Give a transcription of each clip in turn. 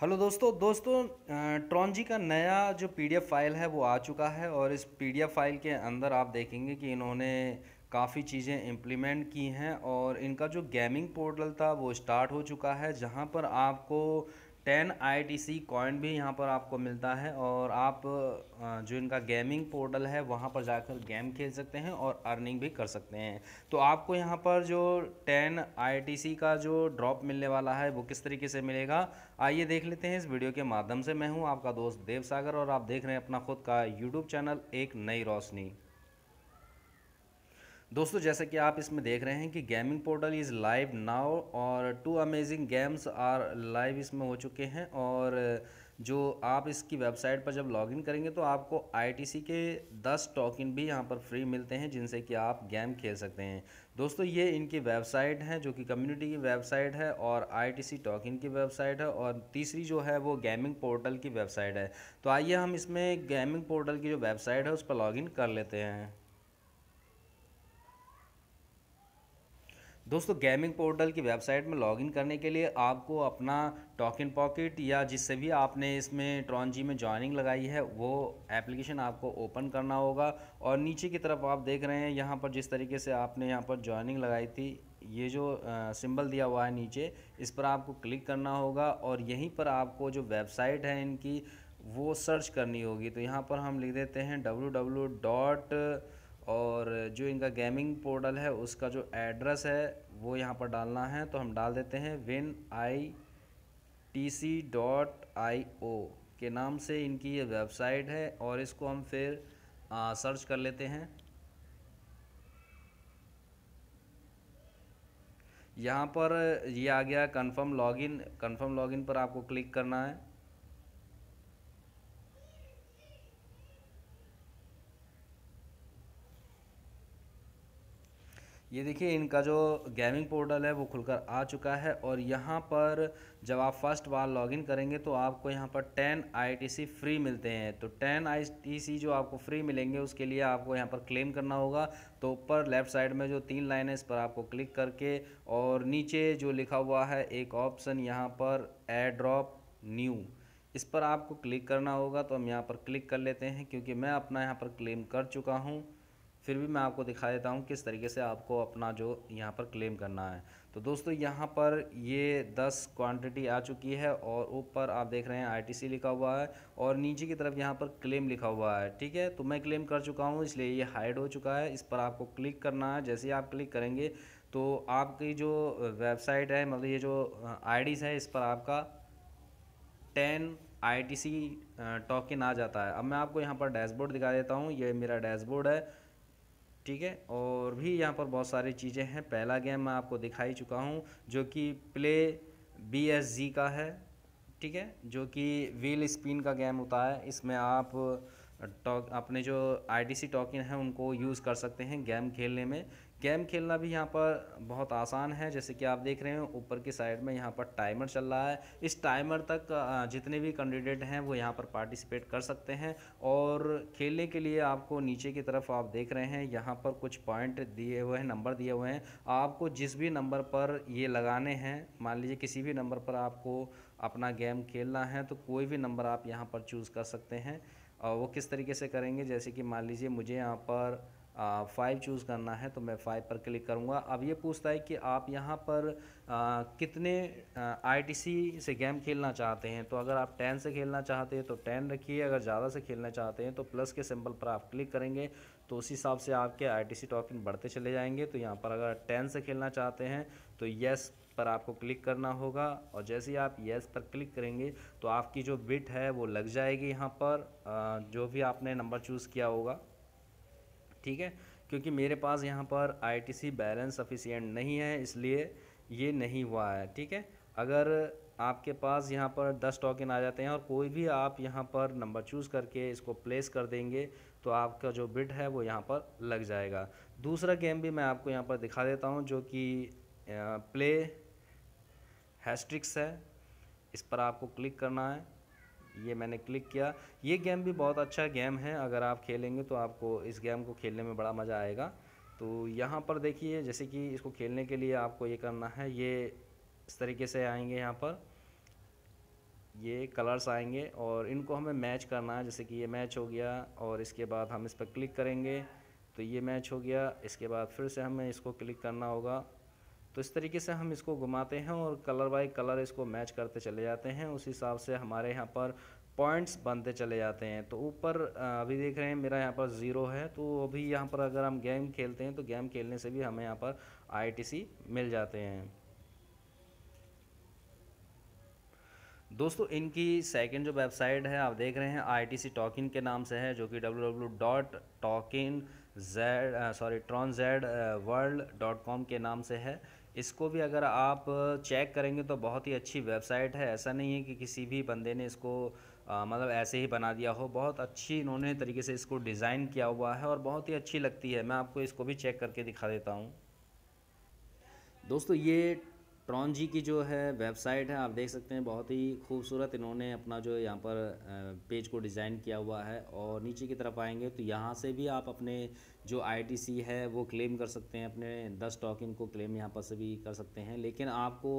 hello दोस्तों दोस्तों ट्रॉनजी का नया जो पीडीएफ फाइल है वो आ चुका है और इस पीडीएफ फाइल के अंदर आप देखेंगे कि इन्होंने काफ़ी चीज़ें इम्प्लीमेंट की हैं और इनका जो गेमिंग पोर्टल था वो स्टार्ट हो चुका है जहाँ पर आपको ten I T C coin भी यहाँ पर आपको मिलता है और आप जो इनका गेमिंग पोर्टल है वहाँ पर जाकर गेम खेल सकते हैं और अर्निंग भी कर सकते हैं तो आपको यहाँ पर जो टेन आई टी सी का जो ड्रॉप मिलने वाला है वो किस तरीके से मिलेगा आइए देख लेते हैं इस वीडियो के माध्यम से मैं हूँ आपका दोस्त देव सागर और आप देख रहे हैं अपना खुद का यूट्यूब चैनल एक नई रोशनी दोस्तों जैसा कि आप इसमें देख रहे हैं कि gaming portal is live now और two amazing games are live इसमें हो चुके हैं और जो आप इसकी वेबसाइट पर जब लॉगिन करेंगे तो आपको आईटीसी के 10 टोकन भी यहाँ पर फ्री मिलते हैं जिनसे कि आप गेम खेल सकते हैं दोस्तों ये इनकी वेबसाइट है जो कि कम्युनिटी की वेबसाइट है और आईटीसी टी की वेबसाइट है और तीसरी जो है वो गेमिंग पोर्टल की वेबसाइट है तो आइए हम इसमें गेमिंग पोर्टल की जो वेबसाइट है उस पर लॉगिन कर लेते हैं दोस्तों गेमिंग पोर्टल की वेबसाइट में लॉगिन करने के लिए आपको अपना टॉकिन पॉकेट या जिससे भी आपने इसमें ट्रॉनजी में जॉइनिंग लगाई है वो एप्लीकेशन आपको ओपन करना होगा और नीचे की तरफ आप देख रहे हैं यहाँ पर जिस तरीके से आपने यहाँ पर जॉइनिंग लगाई थी ये जो आ, सिंबल दिया हुआ है नीचे इस पर आपको क्लिक करना होगा और यहीं पर आपको जो वेबसाइट है इनकी वो सर्च करनी होगी तो यहाँ पर हम लिख देते हैं डब्ल्यू डब्ल्यू डॉट और जो इनका गेमिंग पोर्टल है उसका जो एड्रेस है वो यहाँ पर डालना है तो हम डाल देते हैं win I T C dot I O के नाम से इनकी ये वेबसाइट है और इसको हम फिर आ, सर्च कर लेते हैं यहाँ पर ये यह आ गया कंफर्म लॉगिन कंफर्म लॉगिन पर आपको क्लिक करना है ये देखिए इनका जो गेमिंग पोर्टल है वो खुलकर आ चुका है और यहाँ पर जब आप फर्स्ट बार लॉगिन करेंगे तो आपको यहाँ पर 10 आईटीसी फ्री मिलते हैं तो 10 आईटीसी जो आपको फ्री मिलेंगे उसके लिए आपको यहाँ पर क्लेम करना होगा तो ऊपर लेफ़्ट साइड में जो तीन लाइन है इस पर आपको क्लिक करके और नीचे जो लिखा हुआ है एक ऑप्शन यहाँ पर एड्रॉप ड्रॉप न्यू इस पर आपको क्लिक करना होगा तो हम यहाँ पर क्लिक कर लेते हैं क्योंकि मैं अपना यहाँ पर क्लेम कर चुका हूँ फिर भी मैं आपको दिखा देता हूँ किस तरीके से आपको अपना जो यहाँ पर क्लेम करना है तो दोस्तों यहाँ पर ये दस क्वांटिटी आ चुकी है और ऊपर आप देख रहे हैं आईटीसी लिखा हुआ है और नीचे की तरफ यहाँ पर क्लेम लिखा हुआ है ठीक है तो मैं क्लेम कर चुका हूँ इसलिए ये हाइड हो चुका है इस पर आपको क्लिक करना है जैसे ही आप क्लिक करेंगे तो आपकी जो वेबसाइट है मतलब ये जो आईडीज़ है इस पर आपका टेन आई टोकन आ जाता है अब मैं आपको यहाँ पर डैशबोर्ड दिखा देता हूँ ये मेरा डैशबोर्ड है ठीक है और भी यहाँ पर बहुत सारी चीज़ें हैं पहला गेम मैं आपको दिखा ही चुका हूँ जो कि प्ले बी एस जी का है ठीक है जो कि व्हील स्पिन का गेम होता है इसमें आप टॉक अपने जो आईडीसी टॉकिन हैं उनको यूज़ कर सकते हैं गेम खेलने में गेम खेलना भी यहाँ पर बहुत आसान है जैसे कि आप देख रहे हैं ऊपर की साइड में यहाँ पर टाइमर चल रहा है इस टाइमर तक जितने भी कैंडिडेट हैं वो यहाँ पर पार्टिसिपेट कर सकते हैं और खेलने के लिए आपको नीचे की तरफ आप देख रहे हैं यहाँ पर कुछ पॉइंट दिए हुए हैं नंबर दिए हुए हैं आपको जिस भी नंबर पर ये लगाने हैं मान लीजिए किसी भी नंबर पर आपको अपना गेम खेलना है तो कोई भी नंबर आप यहाँ पर चूज़ कर सकते हैं वो किस तरीके से करेंगे जैसे कि मान लीजिए मुझे यहाँ पर फ़ाइव चूज़ करना है तो मैं फ़ाइव पर क्लिक करूँगा अब ये पूछता है कि आप यहाँ पर आ, कितने आई से गेम खेलना चाहते हैं तो अगर आप टेन से खेलना चाहते हैं तो टेन रखिए अगर ज़्यादा से खेलना चाहते हैं तो प्लस के सिंबल पर आप क्लिक करेंगे तो उस हिसाब से आपके आई टोकन बढ़ते चले जाएंगे तो यहाँ पर अगर टेन से खेलना चाहते हैं तो येस पर आपको क्लिक करना होगा और जैसे ही आप येस पर क्लिक करेंगे तो आपकी जो बिट है वो लग जाएगी यहाँ पर जो भी आपने नंबर चूज़ किया होगा ठीक है क्योंकि मेरे पास यहाँ पर आईटीसी बैलेंस सफिशियंट नहीं है इसलिए ये नहीं हुआ है ठीक है अगर आपके पास यहाँ पर दस टोकन आ जाते हैं और कोई भी आप यहाँ पर नंबर चूज़ करके इसको प्लेस कर देंगे तो आपका जो बिट है वो यहाँ पर लग जाएगा दूसरा गेम भी मैं आपको यहाँ पर दिखा देता हूँ जो कि प्ले हैस्ट्रिक्स है इस पर आपको क्लिक करना है ये मैंने क्लिक किया ये गेम भी बहुत अच्छा गेम है अगर आप खेलेंगे तो आपको इस गेम को खेलने में बड़ा मज़ा आएगा तो यहाँ पर देखिए जैसे कि इसको खेलने के लिए आपको ये करना है ये इस तरीके से आएंगे यहाँ पर ये कलर्स आएंगे और इनको हमें मैच करना है जैसे कि ये मैच हो गया और इसके बाद हम इस पर क्लिक करेंगे तो ये मैच हो गया इसके बाद फिर से हमें इसको क्लिक करना होगा तो इस तरीके से हम इसको घुमाते हैं और कलर बाई कलर इसको मैच करते चले जाते हैं उस हिसाब से हमारे यहाँ पर पॉइंट्स बनते चले जाते हैं तो ऊपर अभी देख रहे हैं मेरा यहाँ पर ज़ीरो है तो अभी यहाँ पर अगर हम गेम खेलते हैं तो गेम खेलने से भी हमें यहाँ पर आई मिल जाते हैं दोस्तों इनकी सेकंड जो वेबसाइट है आप देख रहे हैं आई टी सी टॉकिन के नाम से है जो कि डब्ल्यू डब्ल्यू डॉट टॉकिन Z sorry Tron Z world dot com के नाम से है इसको भी अगर आप चेक करेंगे तो बहुत ही अच्छी वेबसाइट है ऐसा नहीं है कि किसी भी बंदे ने इसको आ, मतलब ऐसे ही बना दिया हो बहुत अच्छी इन्होंने तरीके से इसको डिज़ाइन किया हुआ है और बहुत ही अच्छी लगती है मैं आपको इसको भी चेक करके दिखा देता हूँ दोस्तों ये ट्रॉन जी की जो है वेबसाइट है आप देख सकते हैं बहुत ही खूबसूरत इन्होंने अपना जो यहाँ पर पेज को डिज़ाइन किया हुआ है और नीचे की तरफ आएंगे तो यहाँ से भी आप अपने जो आईटीसी है वो क्लेम कर सकते हैं अपने दस टॉकिन को क्लेम यहाँ पर से भी कर सकते हैं लेकिन आपको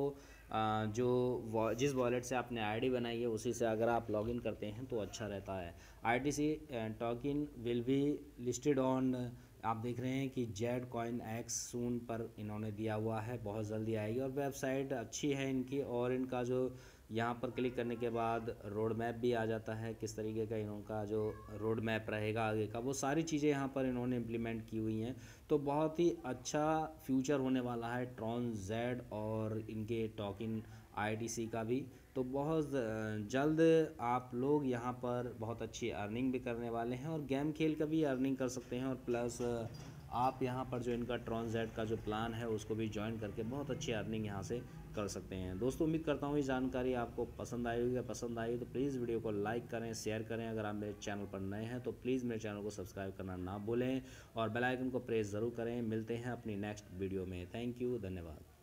जो जिस वॉलेट से आपने आईडी बनाई है उसी से अगर आप लॉगिन करते हैं तो अच्छा रहता है I T will be listed on आप देख रहे हैं कि जेड कॉइन एक्स सून पर इन्होंने दिया हुआ है बहुत जल्दी आएगी और वेबसाइट अच्छी है इनकी और इनका जो यहाँ पर क्लिक करने के बाद रोड मैप भी आ जाता है किस तरीके का इनका जो रोड मैप रहेगा आगे का वो सारी चीज़ें यहाँ पर इन्होंने इम्प्लीमेंट की हुई हैं तो बहुत ही अच्छा फ्यूचर होने वाला है ट्रॉन जेड और इनके टॉकिन आई का भी तो बहुत जल्द आप लोग यहाँ पर बहुत अच्छी अर्निंग भी करने वाले हैं और गेम खेल का भी अर्निंग कर सकते हैं और प्लस आप यहाँ पर जो इनका ट्रॉन्जेट का जो प्लान है उसको भी ज्वाइन करके बहुत अच्छी अर्निंग यहाँ से कर सकते हैं दोस्तों उम्मीद करता हूँ ये जानकारी आपको पसंद आई होगी पसंद आई तो प्लीज़ वीडियो को लाइक करें शेयर करें अगर आप मेरे चैनल पर नए हैं तो प्लीज़ मेरे चैनल को सब्सक्राइब करना ना भूलें और बेलाइकन को प्रेस ज़रूर करें मिलते हैं अपनी नेक्स्ट वीडियो में थैंक यू धन्यवाद